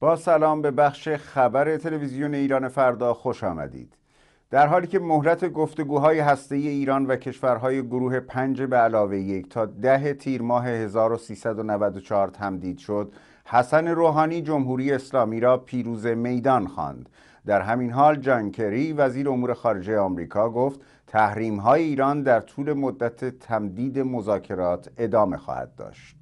با سلام به بخش خبر تلویزیون ایران فردا خوش آمدید در حالی که مهلت گفتگوهای هسته‌ای ایران و کشورهای گروه پنج به علاوه یک تا ده تیر ماه 1394 تمدید شد حسن روحانی جمهوری اسلامی را پیروز میدان خواند در همین حال جان کری وزیر امور خارجه آمریکا گفت تحریم های ایران در طول مدت تمدید مذاکرات ادامه خواهد داشت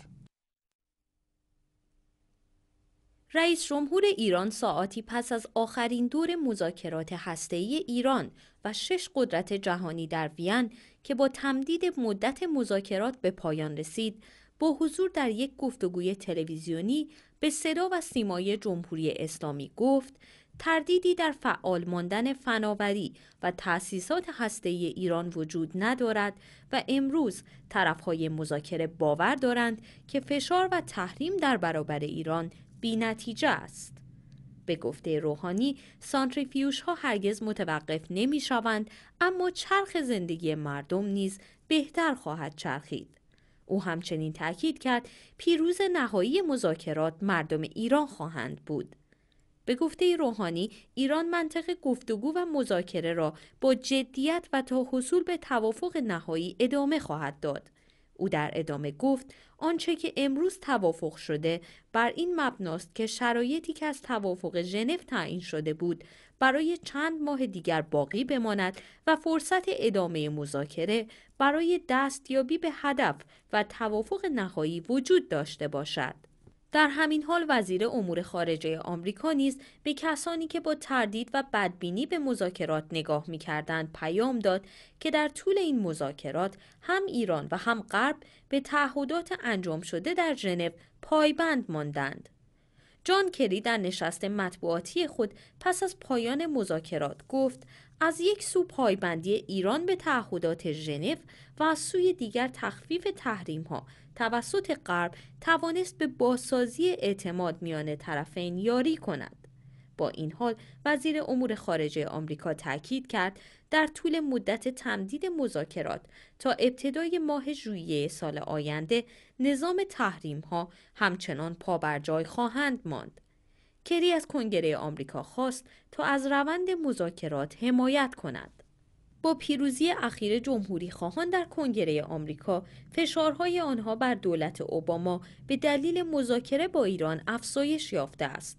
رئیس جمهور ایران ساعتی پس از آخرین دور مذاکرات هسته‌ای ایران و شش قدرت جهانی در وین که با تمدید مدت مذاکرات به پایان رسید با حضور در یک گفتگوی تلویزیونی به صدا و سیمای جمهوری اسلامی گفت تردیدی در فعال ماندن فناوری و تأسیسات هسته ایران وجود ندارد و امروز طرفهای مذاکره باور دارند که فشار و تحریم در برابر ایران بی است. به گفته روحانی سانتریفیوش ها هرگز متوقف نمی شوند اما چرخ زندگی مردم نیز بهتر خواهد چرخید. او همچنین تاکید کرد پیروز نهایی مذاکرات مردم ایران خواهند بود. به گفته روحانی ایران منطق گفتگو و مذاکره را با جدیت و تا حصول به توافق نهایی ادامه خواهد داد. او در ادامه گفت آنچه که امروز توافق شده بر این مبناست که شرایطی که از توافق ژنو تعیین شده بود برای چند ماه دیگر باقی بماند و فرصت ادامه مذاکره برای دستیابی به هدف و توافق نهایی وجود داشته باشد در همین حال وزیر امور خارجه آمریکا نیز به کسانی که با تردید و بدبینی به مذاکرات نگاه میکردند پیام داد که در طول این مذاکرات هم ایران و هم غرب به تعهدات انجام شده در ژنو پایبند ماندند. جان کری در نشست مطبوعاتی خود پس از پایان مذاکرات گفت از یک سو پایبندی ایران به تعهدات ژنو و از سوی دیگر تخفیف تحریم ها توسط غرب توانست به بازسازی اعتماد میان طرفین یاری کند با این حال وزیر امور خارجه آمریکا تاکید کرد در طول مدت تمدید مذاکرات تا ابتدای ماه ژوئیه سال آینده نظام تحریم ها همچنان پا بر جای خواهند ماند کری از کنگره آمریکا خواست تا از روند مذاکرات حمایت کند با پیروزی اخیر جمهوری خواهان در کنگره آمریکا فشارهای آنها بر دولت اوباما به دلیل مذاکره با ایران افزایش یافته است.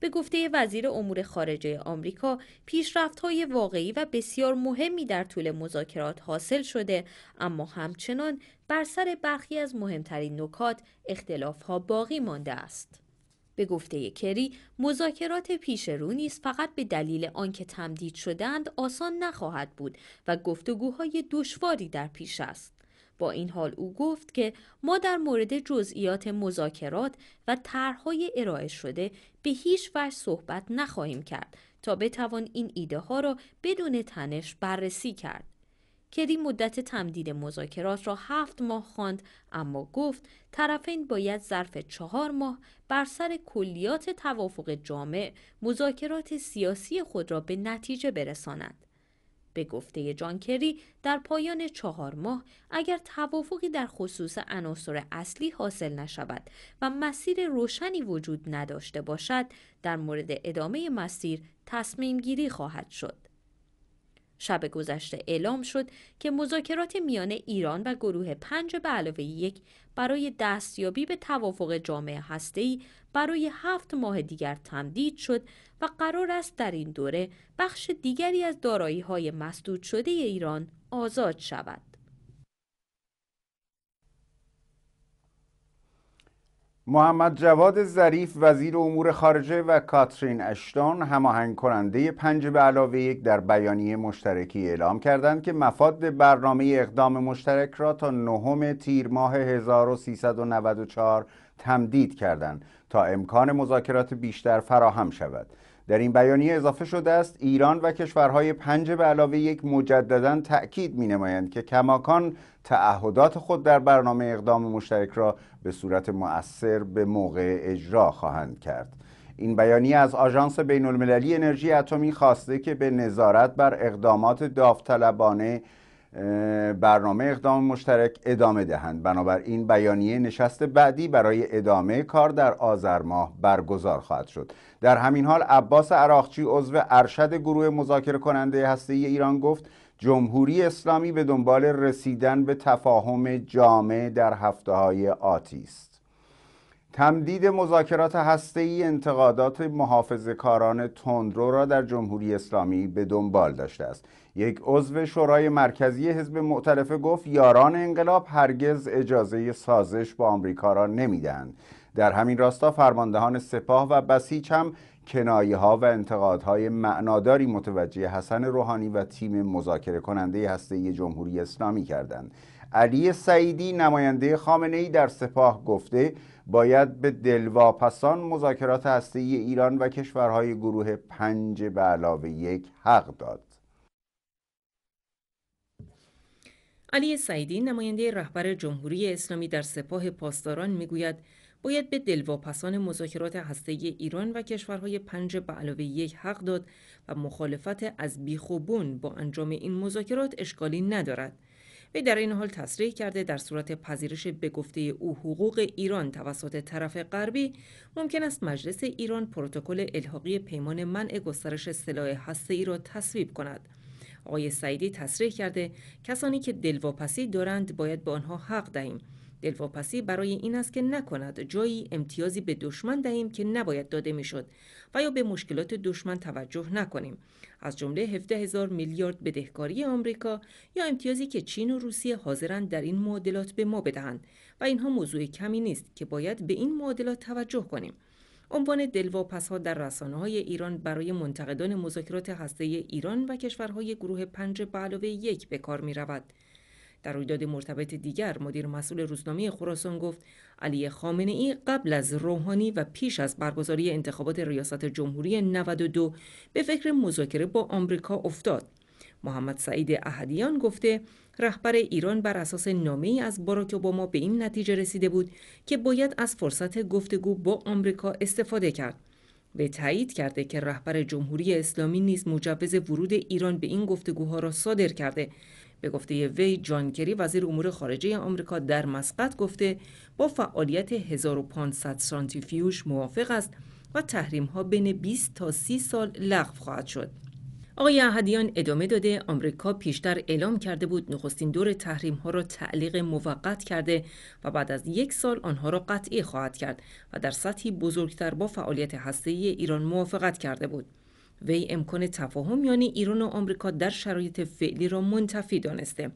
به گفته وزیر امور خارجه آمریکا پیشرفت‌های واقعی و بسیار مهمی در طول مذاکرات حاصل شده اما همچنان بر سر برخی از مهمترین نکات اختلاف‌ها باقی مانده است. به گفته کری مذاکرات پیش رو نیز فقط به دلیل آنکه تمدید شدند آسان نخواهد بود و گفتگوهای دشواری در پیش است با این حال او گفت که ما در مورد جزئیات مذاکرات و طرحهای ارائه شده به هیچ وجه صحبت نخواهیم کرد تا بتوان این ایده ها را بدون تنش بررسی کرد کری مدت تمدید مذاکرات را هفت ماه خواند اما گفت طرفین باید ظرف چهار ماه بر سر کلیات توافق جامع مذاکرات سیاسی خود را به نتیجه برسانند. به گفته جان کری در پایان چهار ماه اگر توافقی در خصوص عناصر اصلی حاصل نشود و مسیر روشنی وجود نداشته باشد در مورد ادامه مسیر تصمیم گیری خواهد شد. شب گذشته اعلام شد که مذاکرات میان ایران و گروه پنج به علاوه یک برای دستیابی به توافق جامعه هسته‌ای برای هفت ماه دیگر تمدید شد و قرار است در این دوره بخش دیگری از دارایی‌های های مسدود شده ایران آزاد شود. محمد جواد ظریف وزیر امور خارجه و کاترین اشتون، هماهنگ کننده پنج به علاوه یک در بیانیه مشترکی اعلام کردند که مفاد برنامه اقدام مشترک را تا نهم تیر ماه 1394 تمدید کردند تا امکان مذاکرات بیشتر فراهم شود در این بیانیه اضافه شده است ایران و کشورهای پنج به علاوه یک مجددا تأکید می نمایند که کماکان تعهدات خود در برنامه اقدام مشترک را به صورت مؤثر به موقع اجرا خواهند کرد این بیانیه از آژانس بین المللی انرژی اتمی خواسته که به نظارت بر اقدامات داوطلبانه برنامه اقدام مشترک ادامه دهند بنابراین بیانیه نشست بعدی برای ادامه کار در آذر ماه برگزار خواهد شد در همین حال عباس عراقچی عضو ارشد گروه مذاکره کننده هسته ایران گفت جمهوری اسلامی به دنبال رسیدن به تفاهم جامع در هفته های آتی است تمدید مذاکرات ای انتقادات کاران تندرو را در جمهوری اسلامی به دنبال داشته است یک عضو شورای مرکزی حزب معترفه گفت یاران انقلاب هرگز اجازه سازش با آمریکا را نمیدهند در همین راستا فرماندهان سپاه و بسیج هم کنایه ها و انتقادهای معناداری متوجه حسن روحانی و تیم مذاکره کننده هسته جمهوری اسلامی کردند علی سعیدی نماینده خامنه ای در سپاه گفته باید به دلواپسان مذاکرات هسته ایران و کشورهای گروه پنج به علاوه یک حق داد علی سعیدی نماینده رهبر جمهوری اسلامی در سپاه پاسداران میگوید باید به دلواپسان مذاکرات هسته ایران و کشورهای پنج به علاوه یک حق داد و مخالفت از بیخوبون با انجام این مذاکرات اشکالی ندارد. وی در این حال تصریح کرده در صورت پذیرش به گفته او حقوق ایران توسط طرف غربی ممکن است مجلس ایران پروتکل الحاقی پیمان منع گسترش سلاح هسته ای را تصویب کند. آقای سعیدی تصریح کرده کسانی که دلواپسی دارند باید به آنها حق دهیم دلواپسی برای این است که نکند جایی امتیازی به دشمن دهیم که نباید داده میشد و یا به مشکلات دشمن توجه نکنیم از جمله 17 هزار میلیارد بدهکاری آمریکا یا امتیازی که چین و روسیه حاضرند در این معادلات به ما بدهند و اینها موضوع کمی نیست که باید به این معادلات توجه کنیم عنوان دلواپس ها در رسانه های ایران برای منتقدان مذاکرات هسته ایران و کشورهای گروه پنج به علاوه یک به کار می رود. در رویداد مرتبط دیگر مدیر مسئول روزنامه خراسان گفت علی خامنه ای قبل از روحانی و پیش از برگزاری انتخابات ریاست جمهوری 92 به فکر مذاکره با آمریکا افتاد محمد سعید اهدیان گفته رهبر ایران بر اساس نامه از باراک اوباما به این نتیجه رسیده بود که باید از فرصت گفتگو با آمریکا استفاده کرد به تایید کرده که رهبر جمهوری اسلامی نیز مجوز ورود ایران به این گفتگوها را صادر کرده به گفته وی جان کری وزیر امور خارجه آمریکا در مسقط گفته با فعالیت 1500 سانتیفیوش موافق است و تحریم ها بین 20 تا 30 سال لغو خواهد شد آقای احدیان ادامه داده آمریکا پیشتر اعلام کرده بود نخستین دور تحریم ها را تعلیق موقت کرده و بعد از یک سال آنها را قطعی خواهد کرد و در سطحی بزرگتر با فعالیت هسته ایران موافقت کرده بود. وی امکان تفاهم یعنی ایران و آمریکا در شرایط فعلی را منتفی دانسته.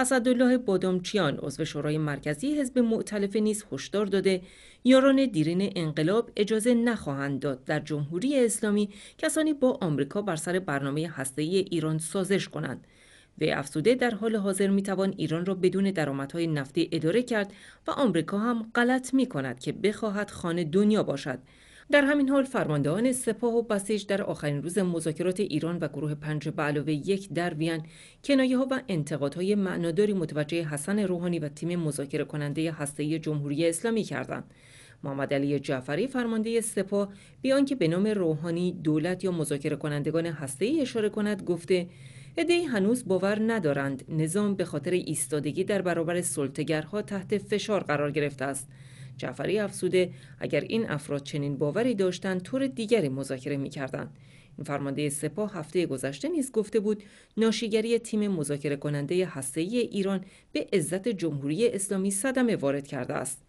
اسدالله بادامچیان عضو شورای مرکزی حزب معتلفه نیز هشدار داده یاران دیرین انقلاب اجازه نخواهند داد در جمهوری اسلامی کسانی با آمریکا بر سر برنامه هسته‌ای ایران سازش کنند و افسوده در حال حاضر میتوان ایران را بدون درآمدهای نفتی اداره کرد و آمریکا هم غلط میکند که بخواهد خانه دنیا باشد در همین حال فرماندهان سپاه و بسیج در آخرین روز مذاکرات ایران و گروه پنج به علاوه یک در وین کنایه ها و انتقادهای معناداری متوجه حسن روحانی و تیم مذاکره کننده هسته جمهوری اسلامی کردند. محمد علی جعفری فرمانده سپاه بیان که به نام روحانی دولت یا مذاکره کنندگان ای اشاره کند گفته عدهای هنوز باور ندارند نظام به خاطر ایستادگی در برابر سلطگرها تحت فشار قرار گرفته است جعفری افسوده اگر این افراد چنین باوری داشتند طور دیگری مذاکره میکردند این فرمانده سپاه هفته گذشته نیز گفته بود ناشیگری تیم مذاکره کننده ای ایران به عزت جمهوری اسلامی صدمه وارد کرده است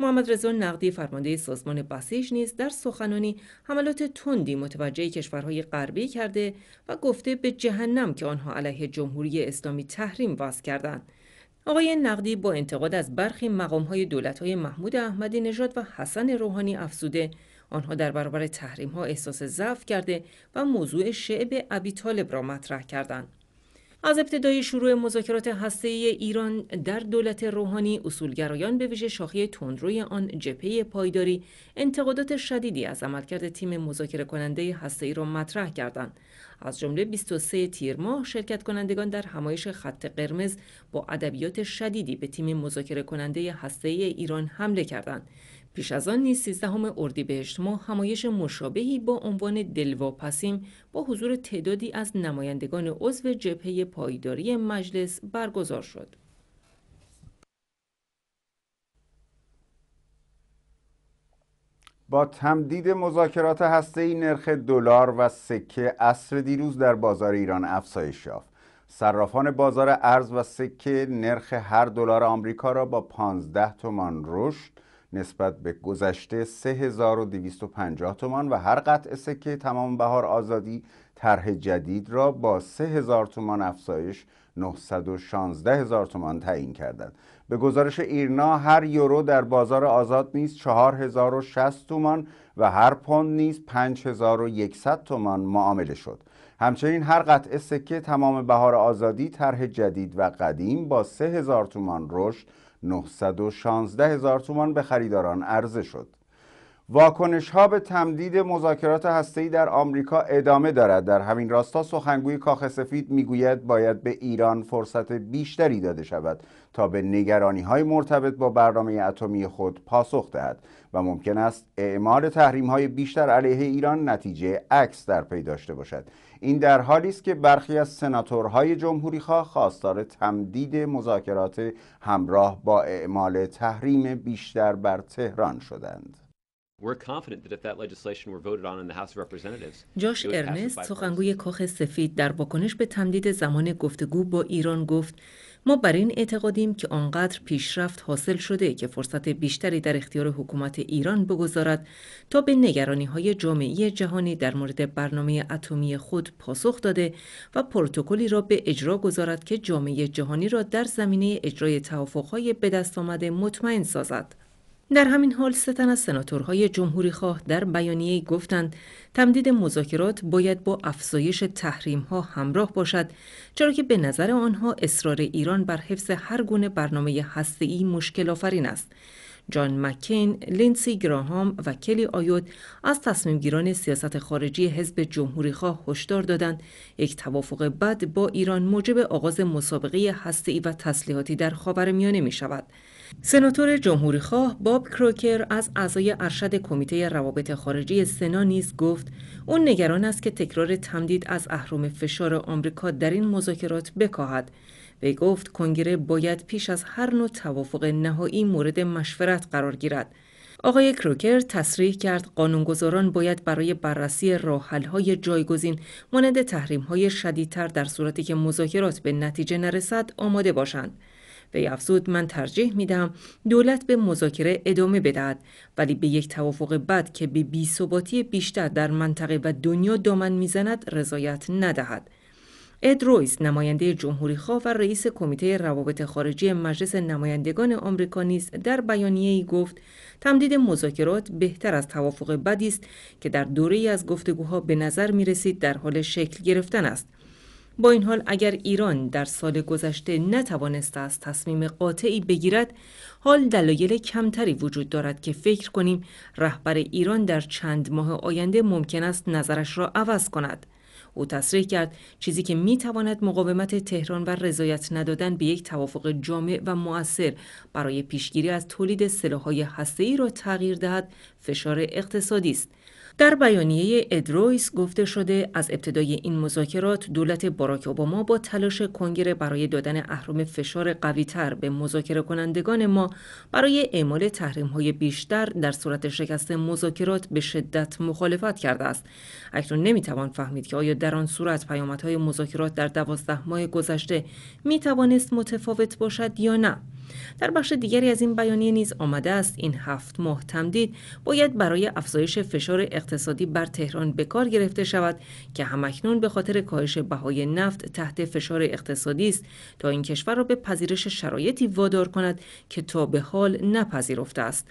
محمد رضا نقدی فرمانده سازمان بسیج نیز در سخنانی حملات تندی متوجه کشورهای غربی کرده و گفته به جهنم که آنها علیه جمهوری اسلامی تحریم وضع کردند آقای نقدی با انتقاد از برخی مقام های دولت های محمود احمدی نژاد و حسن روحانی افزوده آنها در برابر تحریم ها احساس ضعف کرده و موضوع شعب ابی طالب را مطرح کردند. از ابتدای شروع مذاکرات هسته‌ای ایران در دولت روحانی اصولگرایان به ویژه شاخه تندروی آن جپه پایداری انتقادات شدیدی از عملکرد تیم مذاکره کننده ای را مطرح کردند از جمله 23 تیر ماه شرکت کنندگان در همایش خط قرمز با ادبیات شدیدی به تیم مذاکره کننده هسته‌ای ایران حمله کردند پیش از آن نیز 13 اردیبهشت ماه همایش مشابهی با عنوان دلواپسیم با حضور تعدادی از نمایندگان عضو جبهه پایداری مجلس برگزار شد. با تمدید مذاکرات ای نرخ دلار و سکه اصر دیروز در بازار ایران افزایش یافت. صرافان بازار ارز و سکه نرخ هر دلار آمریکا را با 15 تومان رشد نسبت به گذشته 3250 تومان و هر قطع سکه تمام بهار آزادی طرح جدید را با 3000 تومان افزایش 916 هزار تومان تعیین کردند. به گزارش ایرنا هر یورو در بازار آزاد نیز 4060 تومان و هر پوند نیز 5100 تومان معامله شد. همچنین هر قطعه سکه تمام بهار آزادی طرح جدید و قدیم با 3000 تومان رشد 916 هزار تومان به خریداران عرضه شد. واکنش ها به تمدید مذاکرات هسته‌ای در آمریکا ادامه دارد در همین راستا سخنگوی کاخ سفید میگوید باید به ایران فرصت بیشتری داده شود تا به نگرانی های مرتبط با برنامه اتمی خود پاسخ دهد و ممکن است اعمال تحریم های بیشتر علیه ایران نتیجه عکس در پی داشته باشد این در حالی است که برخی از سناتورهای جمهوریخواه خواستار تمدید مذاکرات همراه با اعمال تحریم بیشتر بر تهران شدند. جاش ارنست سخنگوی کاخ سفید در واکنش به تمدید زمان گفتگو با ایران گفت ما بر این اعتقادیم که آنقدر پیشرفت حاصل شده که فرصت بیشتری در اختیار حکومت ایران بگذارد تا به نگرانی های جامعی جهانی در مورد برنامه اتمی خود پاسخ داده و پروتکلی را به اجرا گذارد که جامعه جهانی را در زمینه اجرای توافقهای به دست آمده مطمئن سازد. در همین حال سه از سناتورهای جمهوریخواه در بیانیه گفتند تمدید مذاکرات باید با افزایش تحریم ها همراه باشد چرا که به نظر آنها اصرار ایران بر حفظ هر گونه برنامه هسته‌ای مشکل آفرین است جان مکین، لینسی گراهام و کلی آیود از تصمیمگیران سیاست خارجی حزب خواه هشدار دادند یک توافق بد با ایران موجب آغاز مسابقه هسته‌ای و تسلیحاتی در خاورمیانه می شود. سناتور جمهوریخواه باب کروکر از اعضای ارشد کمیته روابط خارجی سنا نیز گفت اون نگران است که تکرار تمدید از اهرم فشار آمریکا در این مذاکرات بکاهد وی گفت کنگره باید پیش از هر نوع توافق نهایی مورد مشورت قرار گیرد آقای کروکر تصریح کرد قانونگذاران باید برای بررسی های جایگزین مانند تحریم‌های شدیدتر در صورتی که مذاکرات به نتیجه نرسد آماده باشند وی افزود من ترجیح میدم دولت به مذاکره ادامه بدهد ولی به یک توافق بد که به بیثباتی بیشتر در منطقه و دنیا دامن میزند رضایت ندهد رویز نماینده جمهوری خواه و رئیس کمیته روابط خارجی مجلس نمایندگان آمریکا نیز در بیانیه ای گفت تمدید مذاکرات بهتر از توافق بدی است که در دوره ای از گفتگوها به نظر می رسید در حال شکل گرفتن است با این حال اگر ایران در سال گذشته نتوانسته از تصمیم قاطعی بگیرد حال دلایل کمتری وجود دارد که فکر کنیم رهبر ایران در چند ماه آینده ممکن است نظرش را عوض کند او تصریح کرد چیزی که می تواند مقاومت تهران و رضایت ندادن به یک توافق جامع و مؤثر برای پیشگیری از تولید سلاحهای هسته‌ای را تغییر دهد فشار اقتصادی است در بیانیه ادرویس گفته شده از ابتدای این مذاکرات دولت باراک اوباما با تلاش کنگره برای دادن اهرام فشار قویتر به مذاکره کنندگان ما برای اعمال تحریم های بیشتر در صورت شکست مذاکرات به شدت مخالفت کرده است اکنون نمیتوان فهمید که آیا در آن صورت پیامدهای مذاکرات در دوازده ماه گذشته میتوانست متفاوت باشد یا نه در بخش دیگری از این بیانیه نیز آمده است این هفت ماه تمدید باید برای افزایش فشار اقتصادی بر تهران به کار گرفته شود که همکنون به خاطر کاهش بهای نفت تحت فشار اقتصادی است تا این کشور را به پذیرش شرایطی وادار کند که تا به حال نپذیرفته است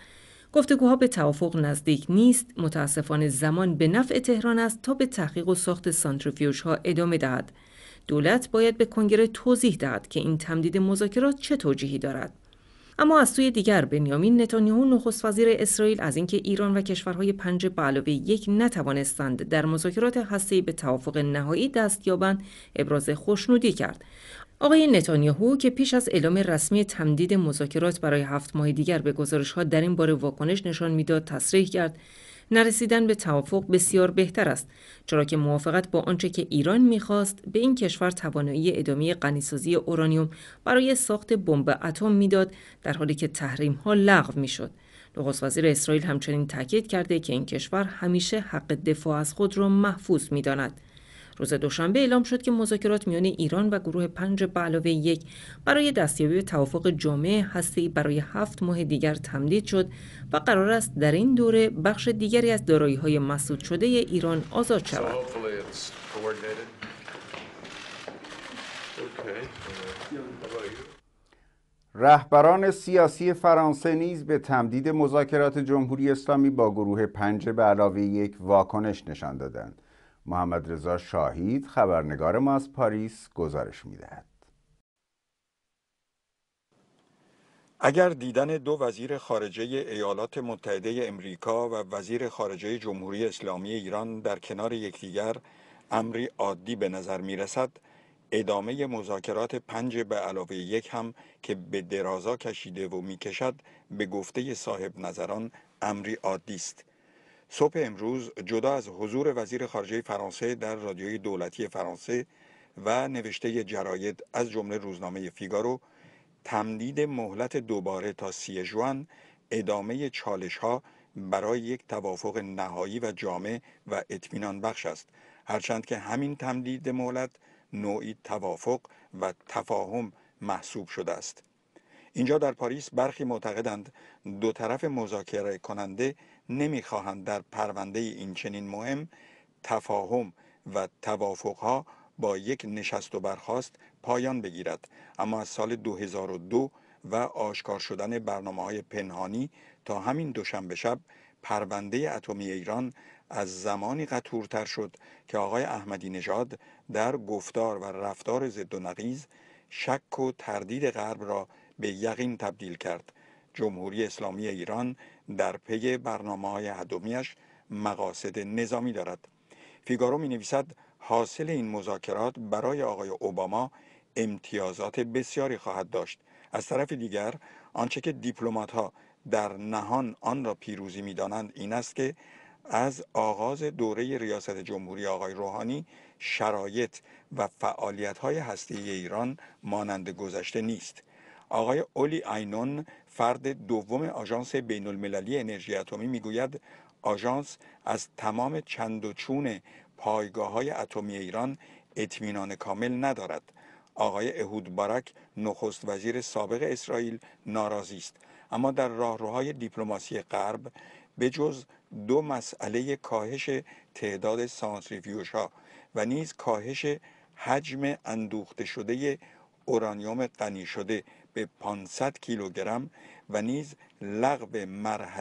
گفتگوها به توافق نزدیک نیست متاسفانه زمان به نفع تهران است تا به تحقیق و ساخت سانتریفیوژها ادامه دهد دولت باید به کنگره توضیح دهد که این تمدید مذاکرات چه توجیهی دارد اما از سوی دیگر بنیامین نتانیاهو نخست وزیر اسرائیل از اینکه ایران و کشورهای پنج بالوی علاوه یک نتوانستند در مذاکرات هسته‌ای به توافق نهایی دست یابند ابراز خوشنودی کرد آقای نتانیاهو که پیش از اعلام رسمی تمدید مذاکرات برای هفت ماه دیگر به گزارش ها در این باره واکنش نشان میداد تصریح کرد نرسیدن به توافق بسیار بهتر است چرا که موافقت با آنچه که ایران میخواست به این کشور توانایی ادامه غنیسازی اورانیوم برای ساخت بمب اتم میداد در حالی که تحریم ها لغو میشد نخست وزیر اسرائیل همچنین تاکید کرده که این کشور همیشه حق دفاع از خود را محفوظ میداند روز دوشنبه اعلام شد که مذاکرات میان ایران و گروه پنج به علاوه یک برای دستیابی به توافق جامع هسته‌ای برای هفت ماه دیگر تمدید شد و قرار است در این دوره بخش دیگری از دارایی‌های مسدود شده ایران آزاد شود. رهبران سیاسی فرانسه نیز به تمدید مذاکرات جمهوری اسلامی با گروه پنج به علاوه یک واکنش نشان دادند. محمد رضا شاهید خبرنگار ما از پاریس گزارش میدهد اگر دیدن دو وزیر خارجه ایالات متحده امریکا و وزیر خارجه جمهوری اسلامی ایران در کنار یکدیگر امری عادی به نظر می رسد ادامه مذاکرات پنج به علاوه یک هم که به درازا کشیده و میکشد به گفته صاحب نظران امری عادی است صبح امروز جدا از حضور وزیر خارجه فرانسه در رادیوی دولتی فرانسه و نوشته جراید از جمله روزنامه فیگارو تمدید مهلت دوباره تا سی جوان ادامه چالش ها برای یک توافق نهایی و جامع و اطمینان بخش است هرچند که همین تمدید مهلت نوعی توافق و تفاهم محسوب شده است اینجا در پاریس برخی معتقدند دو طرف مذاکره کننده نمیخواهند در پرونده این چنین مهم تفاهم و توافقها با یک نشست و برخاست پایان بگیرد اما از سال 2002 و آشکار شدن برنامه های پنهانی تا همین دوشنبه شب پرونده اتمی ایران از زمانی قطورتر شد که آقای احمدی نژاد در گفتار و رفتار ضد و نقیز شک و تردید غرب را به یقین تبدیل کرد جمهوری اسلامی ایران در پی برنامه های هدومیش مقاصد نظامی دارد. فیگارو می نویسد حاصل این مذاکرات برای آقای اوباما امتیازات بسیاری خواهد داشت. از طرف دیگر آنچه که دیپلمات ها در نهان آن را پیروزی می دانند این است که از آغاز دوره ریاست جمهوری آقای روحانی شرایط و فعالیت های هستی ایران مانند گذشته نیست. آقای اولی آینون فرد دوم آژانس بین المللی انرژی اتمی میگوید آژانس از تمام چند و چون پایگاه های اتمی ایران اطمینان کامل ندارد آقای اهود بارک نخست وزیر سابق اسرائیل ناراضی است اما در راهروهای دیپلماسی غرب جز دو مسئله کاهش تعداد سانتریفیوژ ها و نیز کاهش حجم اندوخته شده اورانیوم غنی شده به 500 کیلوگرم و نیز لغو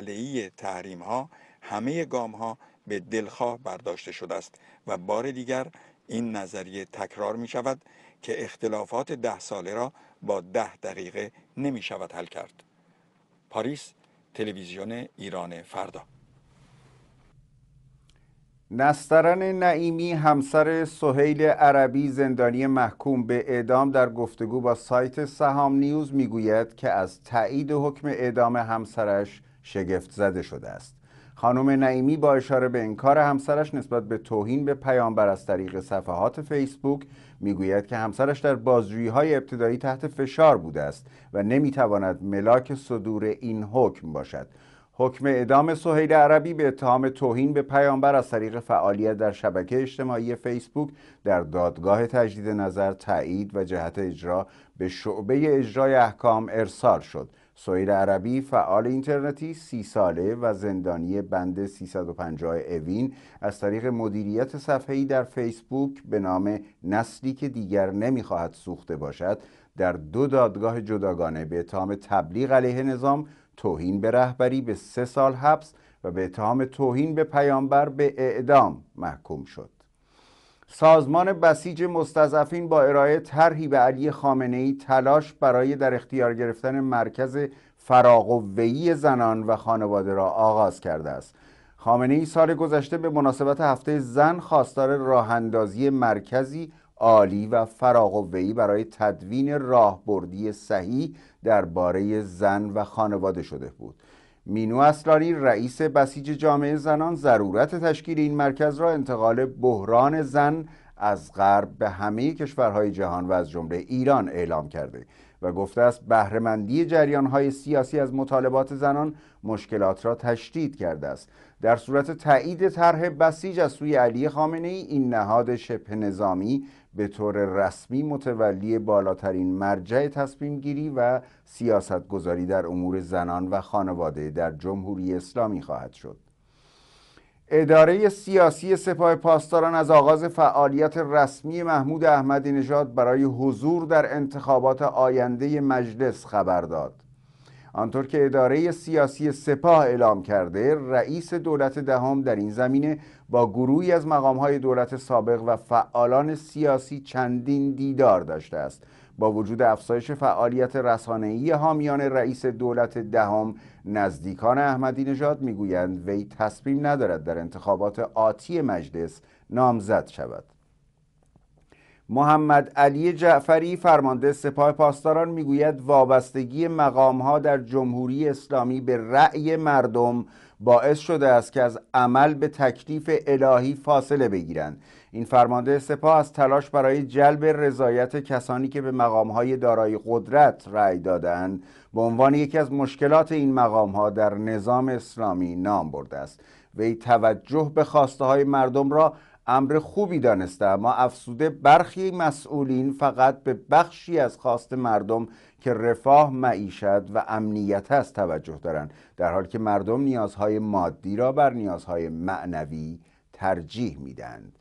ای تحریم ها همه گام ها به دلخواه برداشته شده است و بار دیگر این نظریه تکرار می شود که اختلافات ده ساله را با ده دقیقه نمی شود حل کرد. پاریس تلویزیون ایران فردا نسترن نعیمی همسر سهیل عربی زندانی محکوم به اعدام در گفتگو با سایت سهام نیوز میگوید که از تایید حکم اعدام همسرش شگفت زده شده است خانم نعیمی با اشاره به انکار همسرش نسبت به توهین به پیامبر از طریق صفحات فیسبوک میگوید که همسرش در بازجویی های ابتدایی تحت فشار بوده است و نمیتواند ملاک صدور این حکم باشد حکم اعدام سهیل عربی به اتهام توهین به پیامبر از طریق فعالیت در شبکه اجتماعی فیسبوک در دادگاه تجدید نظر تایید و جهت اجرا به شعبه اجرای احکام ارسال شد سهیل عربی فعال اینترنتی سی ساله و زندانی بند 350 اوین از طریق مدیریت صفحه‌ای در فیسبوک به نام نسلی که دیگر نمیخواهد سوخته باشد در دو دادگاه جداگانه به اتهام تبلیغ علیه نظام توهین به رهبری به سه سال حبس و به اتهام توهین به پیامبر به اعدام محکوم شد سازمان بسیج مستضعفین با ارائه طرحی به علی خامنه ای تلاش برای در اختیار گرفتن مرکز ویی زنان و خانواده را آغاز کرده است خامنه ای سال گذشته به مناسبت هفته زن خواستار راهندازی مرکزی عالی و ای برای تدوین راهبردی صحیح درباره زن و خانواده شده بود مینو اسراری رئیس بسیج جامعه زنان ضرورت تشکیل این مرکز را انتقال بحران زن از غرب به همه کشورهای جهان و از جمله ایران اعلام کرده و گفته است بهرهمندی جریانهای سیاسی از مطالبات زنان مشکلات را تشدید کرده است در صورت تایید طرح بسیج از سوی علی خامنه ای این نهاد شبه نظامی به طور رسمی متولی بالاترین مرجع تصمیم گیری و سیاست گذاری در امور زنان و خانواده در جمهوری اسلامی خواهد شد اداره سیاسی سپاه پاسداران از آغاز فعالیت رسمی محمود احمدی نژاد برای حضور در انتخابات آینده مجلس خبر داد آنطور که اداره سیاسی سپاه اعلام کرده رئیس دولت دهم در این زمینه با گروهی از مقامهای دولت سابق و فعالان سیاسی چندین دیدار داشته است با وجود افزایش فعالیت رسانه‌ای حامیان رئیس دولت دهم نزدیکان احمدی نژاد میگویند وی تصمیم ندارد در انتخابات آتی مجلس نامزد شود محمد علی جعفری فرمانده سپاه پاسداران میگوید وابستگی مقام ها در جمهوری اسلامی به رأی مردم باعث شده است که از عمل به تکلیف الهی فاصله بگیرند این فرمانده سپاه از تلاش برای جلب رضایت کسانی که به مقامهای دارای قدرت رأی دادند به عنوان یکی از مشکلات این مقامها در نظام اسلامی نام برده است وی توجه به خواسته های مردم را امر خوبی دانسته اما افسوده برخی مسئولین فقط به بخشی از خواست مردم که رفاه معیشت و امنیت است توجه دارند در حالی که مردم نیازهای مادی را بر نیازهای معنوی ترجیح میدند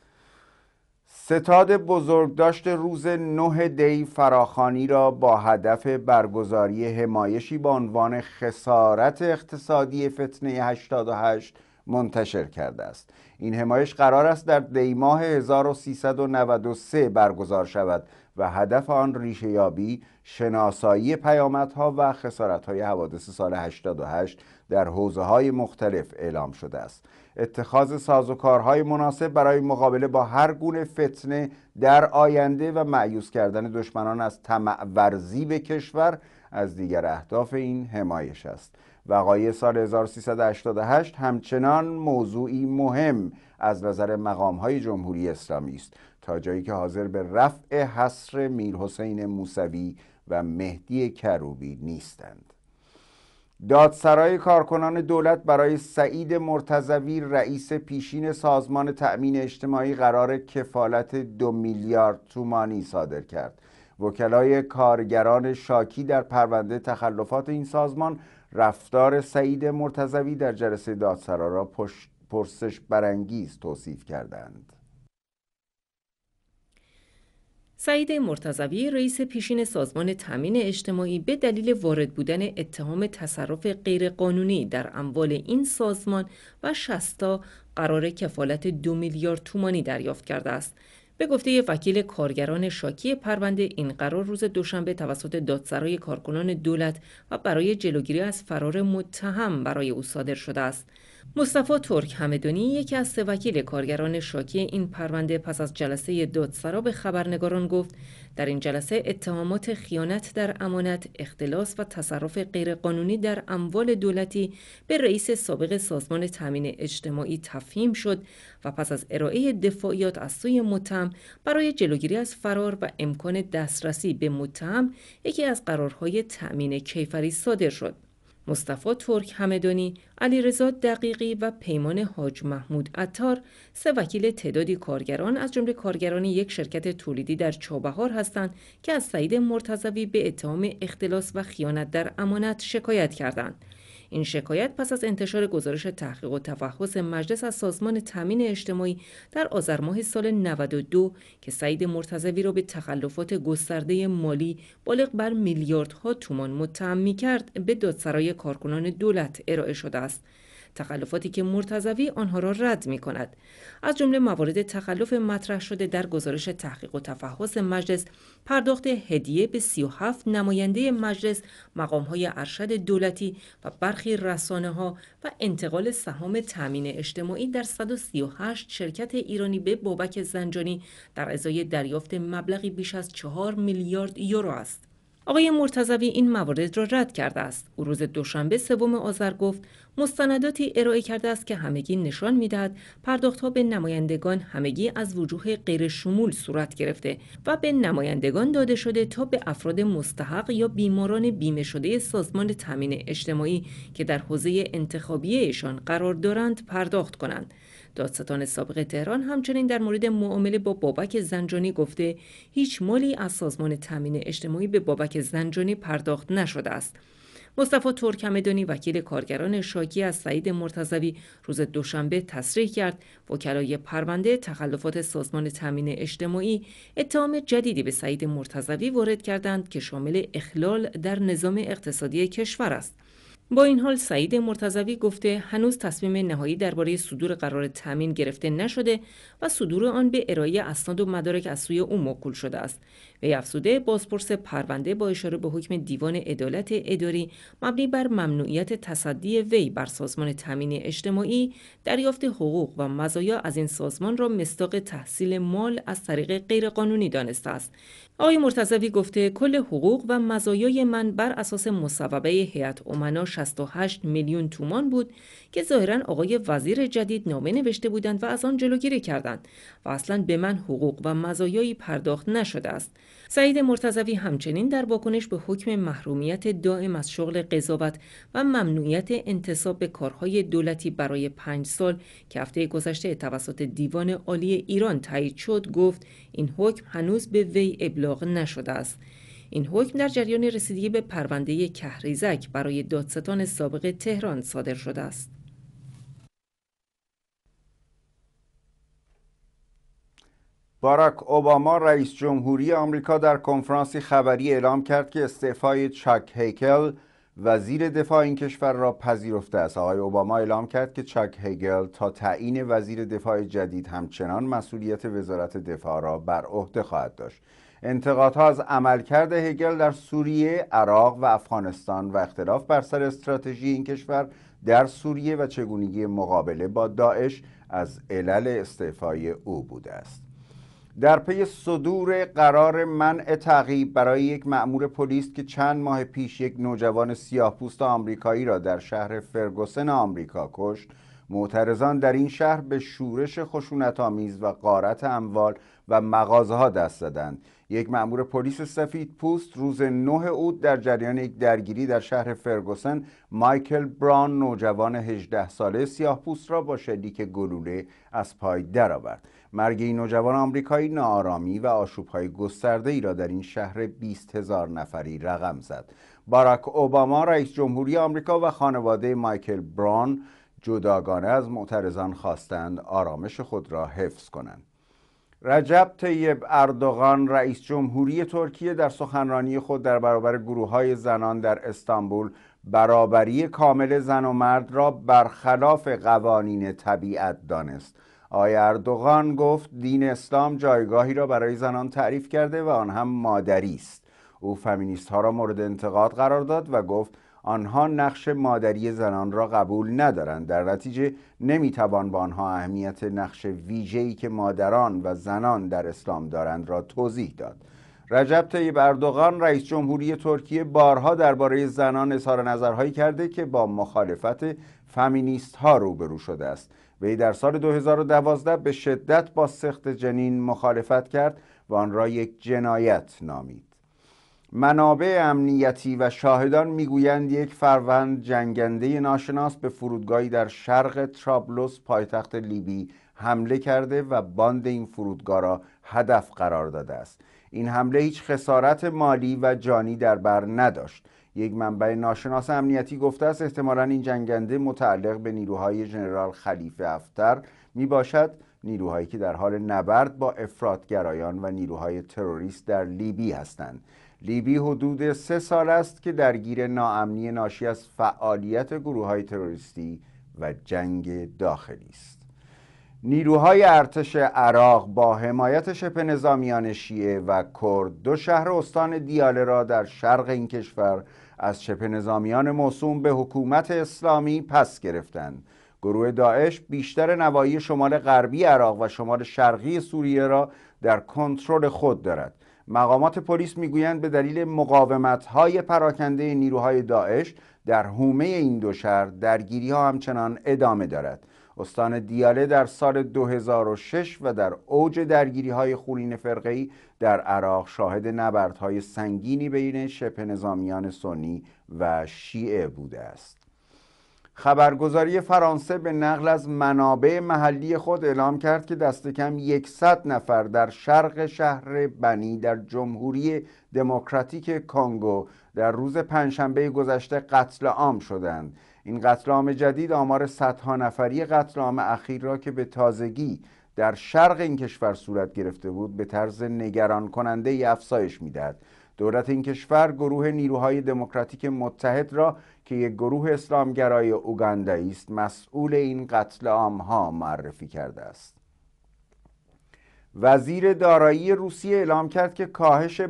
ستاد بزرگداشت روز نه دی فراخانی را با هدف برگزاری همایشی با عنوان خسارت اقتصادی فتنه 88 منتشر کرده است این همایش قرار است در دیماه 1393 برگزار شود و هدف آن ریشه یابی شناسایی پیامدها و های حوادث سال 88 در حوزه های مختلف اعلام شده است اتخاذ سازوکارهای مناسب برای مقابله با هر گونه فتنه در آینده و معیوس کردن دشمنان از طمع ورزی به کشور از دیگر اهداف این حمایش است وقایع سال 1388 همچنان موضوعی مهم از نظر مقامهای جمهوری اسلامی است تا جایی که حاضر به رفع حصر میرحسین موسوی و مهدی کروبی نیستند دادسرای کارکنان دولت برای سعید مرتزوی رئیس پیشین سازمان تأمین اجتماعی قرار کفالت دو میلیارد تومانی صادر کرد وکلای کارگران شاکی در پرونده تخلفات این سازمان رفتار سعید مرتزوی در جلسه دادسرا را پرسش برانگیز توصیف کردند سعید مرتضوی رئیس پیشین سازمان تامین اجتماعی به دلیل وارد بودن اتهام تصرف غیرقانونی در اموال این سازمان و شستا قرار کفالت دو میلیارد تومانی دریافت کرده است به گفته وکیل کارگران شاکی پرونده این قرار روز دوشنبه توسط دادسرای کارکنان دولت و برای جلوگیری از فرار متهم برای او صادر شده است مصطفی ترک همدونی یکی از سه وکیل کارگران شاکی این پرونده پس از جلسه دادسرا به خبرنگاران گفت در این جلسه اتهامات خیانت در امانت، اختلاس و تصرف غیرقانونی در اموال دولتی به رئیس سابق سازمان تامین اجتماعی تفهیم شد و پس از ارائه دفاعیات از سوی متهم برای جلوگیری از فرار و امکان دسترسی به متهم یکی از قرارهای تامین کیفری صادر شد. مصطفی ترک همدانی، علیرضا دقیقی و پیمان حاج محمود اتار سه وکیل تعدادی کارگران از جمله کارگران یک شرکت تولیدی در چابهار هستند که از سعید مرتضوی به اتهام اختلاس و خیانت در امانت شکایت کردند. این شکایت پس از انتشار گزارش تحقیق و تفحص مجلس از سازمان تامین اجتماعی در آذر سال 92 که سعید مرتضوی را به تخلفات گسترده مالی بالغ بر میلیاردها تومان متهم کرد به دادسرای کارکنان دولت ارائه شده است تخلفاتی که مرتضوی آنها را رد می کند. از جمله موارد تخلف مطرح شده در گزارش تحقیق و تفحص مجلس پرداخت هدیه به 37 نماینده مجلس، مقامهای ارشد دولتی و برخی رسانه ها و انتقال سهام تامین اجتماعی در 138 شرکت ایرانی به بابک زنجانی در ازای دریافت مبلغی بیش از 4 میلیارد یورو است. آقای مرتضوی این موارد را رد کرده است او روز دوشنبه سوم آذر گفت مستنداتی ارائه کرده است که همگی نشان میدهد پرداختها به نمایندگان همگی از وجوه غیر شمول صورت گرفته و به نمایندگان داده شده تا به افراد مستحق یا بیماران بیمه شده سازمان تامین اجتماعی که در حوزه انتخابیهشان قرار دارند پرداخت کنند دادستان سابق تهران همچنین در مورد معامله با بابک زنجانی گفته هیچ مالی از سازمان تامین اجتماعی به بابک زنجانی پرداخت نشده است. مصطفی ترکمدانی وکیل کارگران شاکی از سعید مرتضوی روز دوشنبه تصریح کرد وکلای پرونده تخلفات سازمان تامین اجتماعی اتهام جدیدی به سعید مرتضوی وارد کردند که شامل اخلال در نظام اقتصادی کشور است با این حال سعید مرتضوی گفته هنوز تصمیم نهایی درباره صدور قرار تامین گرفته نشده و صدور آن به ارائه اسناد و مدارک از سوی او موکول شده است وی افزوده بازپرس پرونده با اشاره به حکم دیوان عدالت اداری مبنی بر ممنوعیت تصدی وی بر سازمان تامین اجتماعی دریافت حقوق و مزایا از این سازمان را مستاق تحصیل مال از طریق غیرقانونی دانسته است آقای مرتضوی گفته کل حقوق و مزایای من بر اساس مصوبه هیئت امنا 68 میلیون تومان بود که ظاهرا آقای وزیر جدید نامه نوشته بودند و از آن جلوگیری کردند و اصلا به من حقوق و مزایایی پرداخت نشده است سعید مرتضوی همچنین در واکنش به حکم محرومیت دائم از شغل قضاوت و ممنوعیت انتصاب به کارهای دولتی برای پنج سال که هفته گذشته توسط دیوان عالی ایران تایید شد گفت این حکم هنوز به وی ابلاغ نشده است این حکم در جریان رسیدگی به پرونده کهریزک برای دادستان سابق تهران صادر شده است باراک اوباما رئیس جمهوری آمریکا در کنفرانسی خبری اعلام کرد که استعفای چاک هیکل وزیر دفاع این کشور را پذیرفته است آقای اوباما اعلام کرد که چاک هیگل تا تعیین وزیر دفاع جدید همچنان مسئولیت وزارت دفاع را بر عهده خواهد داشت انتقادها از عملکرد هیگل در سوریه، عراق و افغانستان و اختلاف بر سر استراتژی این کشور در سوریه و چگونگی مقابله با داعش از علل استعفای او بوده است. در پی صدور قرار منع تعقیب برای یک مأمور پلیس که چند ماه پیش یک نوجوان سیاهپوست آمریکایی را در شهر فرگوسن آمریکا کشت معترضان در این شهر به شورش آمیز و قارت اموال و مغازه ها دست زدند یک مأمور پلیس سفید پوست روز 9 اوت در جریان یک درگیری در شهر فرگوسن مایکل براون نوجوان 18 ساله سیاه پوست را با شلیک گلوله از پای درآورد. مرگ این نوجوان آمریکایی ناآرامی و آشوبهای گسترده ای را در این شهر 20 هزار نفری رقم زد. باراک اوباما رئیس جمهوری آمریکا و خانواده مایکل براون جداگانه از معترضان خواستند آرامش خود را حفظ کنند. رجب طیب اردوغان رئیس جمهوری ترکیه در سخنرانی خود در برابر گروه های زنان در استانبول برابری کامل زن و مرد را برخلاف قوانین طبیعت دانست آقای اردوغان گفت دین اسلام جایگاهی را برای زنان تعریف کرده و آن هم مادری است او فمینیست ها را مورد انتقاد قرار داد و گفت آنها نقش مادری زنان را قبول ندارند در نتیجه نمیتوان به آنها اهمیت نقش ویژه‌ای که مادران و زنان در اسلام دارند را توضیح داد رجب طیب اردوغان رئیس جمهوری ترکیه بارها درباره زنان اظهار نظرهایی کرده که با مخالفت فمینیست ها روبرو شده است وی در سال 2012 به شدت با سخت جنین مخالفت کرد و آن را یک جنایت نامید منابع امنیتی و شاهدان میگویند یک فروند جنگنده ناشناس به فرودگاهی در شرق ترابلوس پایتخت لیبی حمله کرده و باند این فرودگاه را هدف قرار داده است این حمله هیچ خسارت مالی و جانی در بر نداشت یک منبع ناشناس امنیتی گفته است احتمالا این جنگنده متعلق به نیروهای ژنرال خلیفه افتر می باشد نیروهایی که در حال نبرد با افرادگرایان و نیروهای تروریست در لیبی هستند لیبی حدود سه سال است که درگیر ناامنی ناشی از فعالیت گروه های تروریستی و جنگ داخلی است نیروهای ارتش عراق با حمایت شبه نظامیان شیعه و کرد دو شهر استان دیاله را در شرق این کشور از شبه نظامیان موسوم به حکومت اسلامی پس گرفتند گروه داعش بیشتر نواحی شمال غربی عراق و شمال شرقی سوریه را در کنترل خود دارد مقامات پلیس میگویند به دلیل مقاومت های پراکنده نیروهای داعش در حومه این دو شهر درگیری ها همچنان ادامه دارد استان دیاله در سال 2006 و در اوج درگیری های خونین فرقه در عراق شاهد نبردهای سنگینی بین شبه نظامیان سنی و شیعه بوده است خبرگزاری فرانسه به نقل از منابع محلی خود اعلام کرد که دست کم 100 نفر در شرق شهر بنی در جمهوری دموکراتیک کانگو در روز پنجشنبه گذشته قتل عام شدند این قتل عام جدید آمار صدها نفری قتل عام اخیر را که به تازگی در شرق این کشور صورت گرفته بود به طرز نگران کننده ای افزایش میدهد دولت این کشور گروه نیروهای دموکراتیک متحد را که یک گروه اسلامگرای اوگاندایی است مسئول این قتل ها معرفی کرده است وزیر دارایی روسیه اعلام کرد که کاهش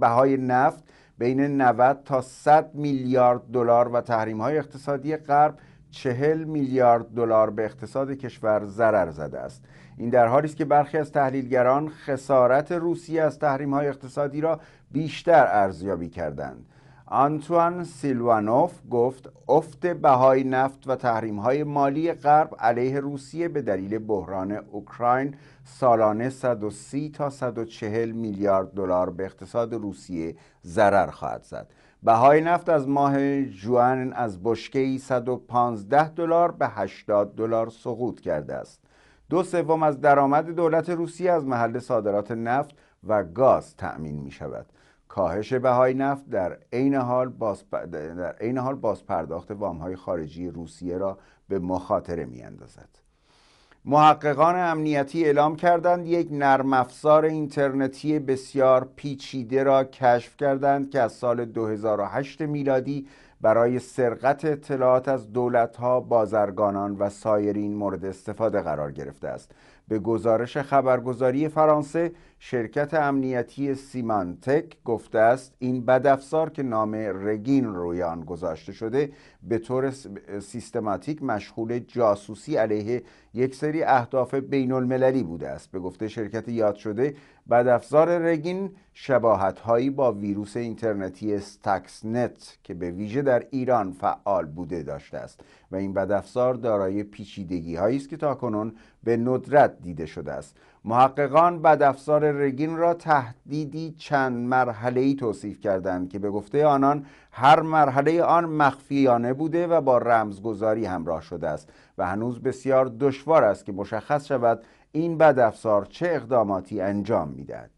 بهای نفت بین 90 تا 100 میلیارد دلار و تحریم های اقتصادی غرب 40 میلیارد دلار به اقتصاد کشور ضرر زده است این در حالی است که برخی از تحلیلگران خسارت روسیه از تحریم های اقتصادی را بیشتر ارزیابی کردند آنتوان سیلوانوف گفت افت بهای نفت و تحریم های مالی غرب علیه روسیه به دلیل بحران اوکراین سالانه 130 تا 140 میلیارد دلار به اقتصاد روسیه ضرر خواهد زد. بهای نفت از ماه جوان از بشکه 115 دلار به 80 دلار سقوط کرده است. دو سوم از درآمد دولت روسیه از محل صادرات نفت و گاز تأمین می شود. کاهش بهای نفت در عین حال باز در عین حال باز پرداخت وام های خارجی روسیه را به مخاطره می اندازد. محققان امنیتی اعلام کردند یک نرم افزار اینترنتی بسیار پیچیده را کشف کردند که از سال 2008 میلادی برای سرقت اطلاعات از ها، بازرگانان و سایرین مورد استفاده قرار گرفته است. به گزارش خبرگزاری فرانسه شرکت امنیتی سیمانتک گفته است این بدافزار که نام رگین روی آن گذاشته شده به طور سیستماتیک مشغول جاسوسی علیه یک سری اهداف بین المللی بوده است به گفته شرکت یاد شده بدافزار رگین شباهت هایی با ویروس اینترنتی استکس نت که به ویژه در ایران فعال بوده داشته است و این بدافزار دارای پیچیدگی هایی است که تاکنون به ندرت دیده شده است محققان بدافزار رگین را تهدیدی چند مرحله ای توصیف کردند که به گفته آنان هر مرحله آن مخفیانه بوده و با رمزگذاری همراه شده است و هنوز بسیار دشوار است که مشخص شود این بدافزار چه اقداماتی انجام میدهد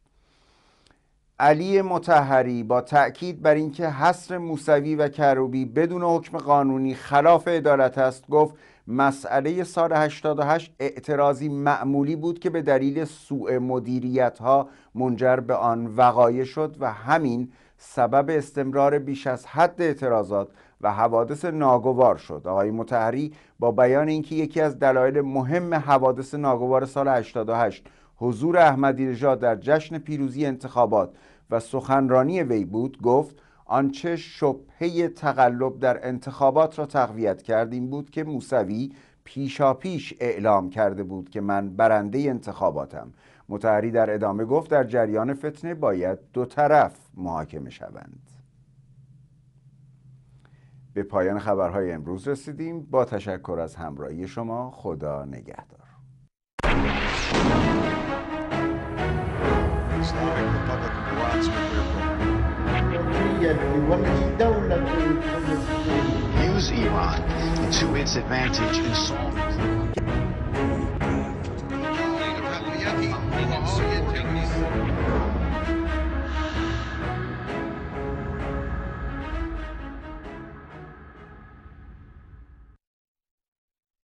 علی متحری با تأکید بر اینکه حصر موسوی و کروبی بدون حکم قانونی خلاف عدالت است گفت مسئله سال 88 اعتراضی معمولی بود که به دلیل سوء مدیریت ها منجر به آن وقایع شد و همین سبب استمرار بیش از حد اعتراضات و حوادث ناگوار شد آقای متحری با بیان اینکه یکی از دلایل مهم حوادث ناگوار سال 88 حضور احمدی نژاد در جشن پیروزی انتخابات و سخنرانی وی بود گفت آنچه شبهه تقلب در انتخابات را تقویت کرد این بود که موسوی پیشاپیش اعلام کرده بود که من برنده انتخاباتم متحری در ادامه گفت در جریان فتنه باید دو طرف محاکمه شوند به پایان خبرهای امروز رسیدیم با تشکر از همراهی شما خدا نگهدار Use Iran to its advantage and solve